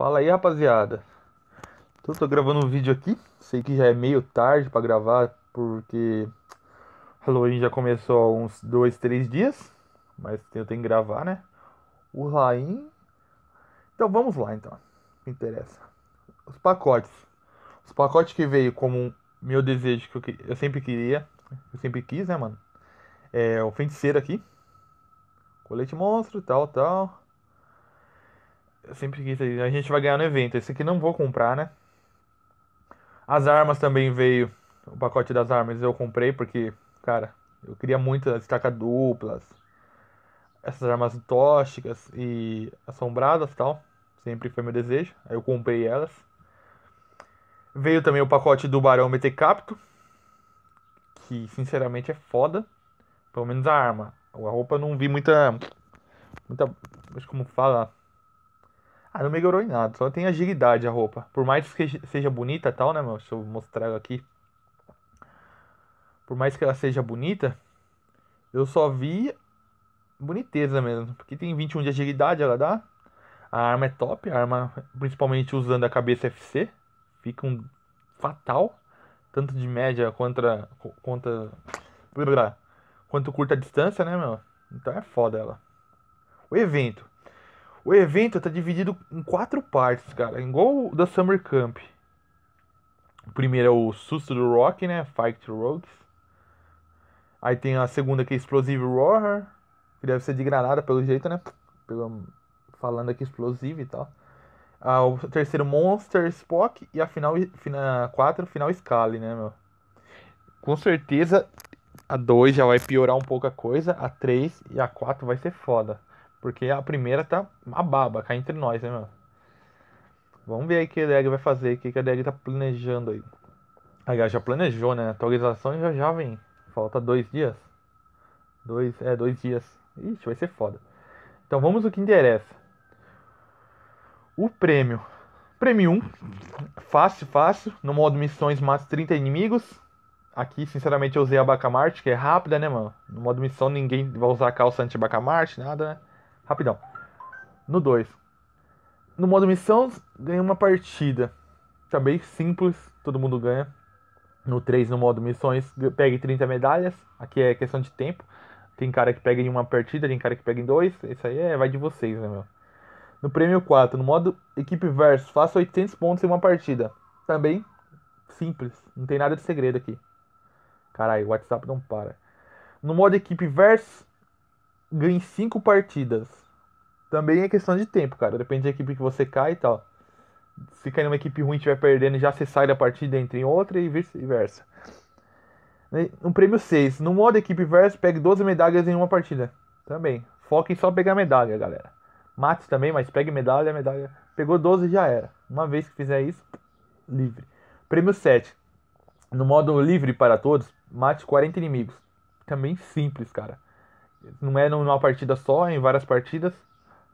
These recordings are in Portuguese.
Fala aí, rapaziada. Então, tô gravando um vídeo aqui. Sei que já é meio tarde para gravar, porque Halloween já começou há uns dois, três dias. Mas eu tenho que gravar, né? O Rain. Então vamos lá, então. Me interessa. Os pacotes. Os pacotes que veio como meu desejo que eu, que... eu sempre queria. Eu sempre quis, né, mano? É o feiticeiro aqui. Colete monstro, tal, tal. Eu sempre quis. A gente vai ganhar no evento. Esse aqui não vou comprar, né? As armas também veio. O pacote das armas eu comprei porque, cara, eu queria muito as estacas duplas. Essas armas tóxicas e assombradas tal. Sempre foi meu desejo. Aí eu comprei elas. Veio também o pacote do Barão MT Capto. Que sinceramente é foda. Pelo menos a arma. A roupa eu não vi muita. Muita. Como fala? Ah, não melhorou em nada, só tem agilidade a roupa. Por mais que seja bonita e tal, né, meu? Deixa eu mostrar ela aqui. Por mais que ela seja bonita, eu só vi boniteza mesmo. Porque tem 21 de agilidade, ela dá. A arma é top, a arma, principalmente usando a cabeça FC, fica um fatal. Tanto de média contra, contra, quanto curta distância, né, meu? Então é foda ela. O evento. O evento tá dividido em quatro partes, cara. É igual o da Summer Camp. O primeiro é o Susto do Rock, né? Fight to Rogues. Aí tem a segunda que é Explosive Roar. Que deve ser de granada, pelo jeito, né? Pelo... Falando aqui explosivo e tal. Ah, o terceiro Monster Spock. E a final 4, quatro, final Scale, né, meu? Com certeza a 2 já vai piorar um pouco a coisa. A 3 e a 4 vai ser foda. Porque a primeira tá uma baba, cá entre nós, né, mano? Vamos ver aí o que a DEG vai fazer, o que a DEG tá planejando aí. Aliás, já planejou, né? A atualização já já vem. Falta dois dias. Dois, é, dois dias. Ixi, vai ser foda. Então vamos o que interessa. O prêmio. Prêmio 1. Fácil, fácil. No modo missões, mata 30 inimigos. Aqui, sinceramente, eu usei a Bacamarte, que é rápida, né, mano? No modo missão, ninguém vai usar calça anti-Bacamarte, nada, né? Rapidão. No 2. No modo missão, ganha uma partida. Tá bem simples, todo mundo ganha. No 3, no modo missões, pegue 30 medalhas. Aqui é questão de tempo. Tem cara que pega em uma partida, tem cara que pega em dois. Isso aí é, vai de vocês, né, meu? No prêmio 4, no modo equipe versus, faça 800 pontos em uma partida. Também simples, não tem nada de segredo aqui. Caralho, o WhatsApp não para. No modo equipe versus, ganhe cinco partidas. Também é questão de tempo, cara. Depende da equipe que você cai e tal. Se cair numa equipe ruim e estiver perdendo, já você sai da partida, entra em outra e vice-versa. Um prêmio 6. No modo equipe versus, pegue 12 medalhas em uma partida. Também. Foque em só pegar medalha, galera. Mate também, mas pegue medalha, medalha. Pegou 12 já era. Uma vez que fizer isso, livre. Prêmio 7. No modo livre para todos, mate 40 inimigos. Também simples, cara. Não é numa partida só, é em várias partidas.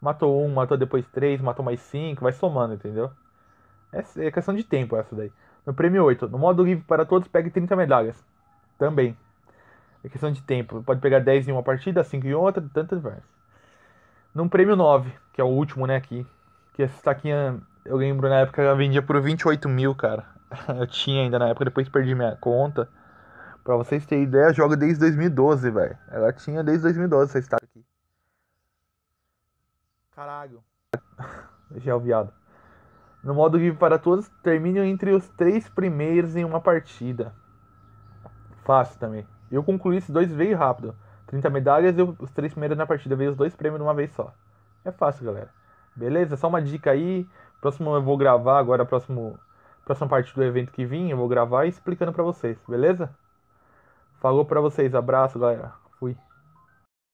Matou um, matou depois três, matou mais cinco, vai somando, entendeu? É, é questão de tempo essa daí. No prêmio 8, no modo livre para todos, pegue 30 medalhas. Também. É questão de tempo. Pode pegar 10 em uma partida, 5 em outra, tantas vezes. No prêmio 9, que é o último, né, aqui. Que essa taquinha, eu lembro na época, eu vendia por 28 mil, cara. Eu tinha ainda na época, depois perdi minha conta. Pra vocês terem ideia, joga desde 2012, velho. Ela tinha desde 2012 essa estátua aqui. Caralho. Já é o viado. No modo livre para todos, termine entre os três primeiros em uma partida. Fácil também. Eu concluí esses dois veio rápido. 30 medalhas e os três primeiros na partida. Veio os dois prêmios de uma vez só. É fácil, galera. Beleza? Só uma dica aí. Próximo eu vou gravar agora, próximo, próxima parte do evento que vim, eu vou gravar explicando para vocês, beleza? Falou para vocês, abraço, galera. Fui.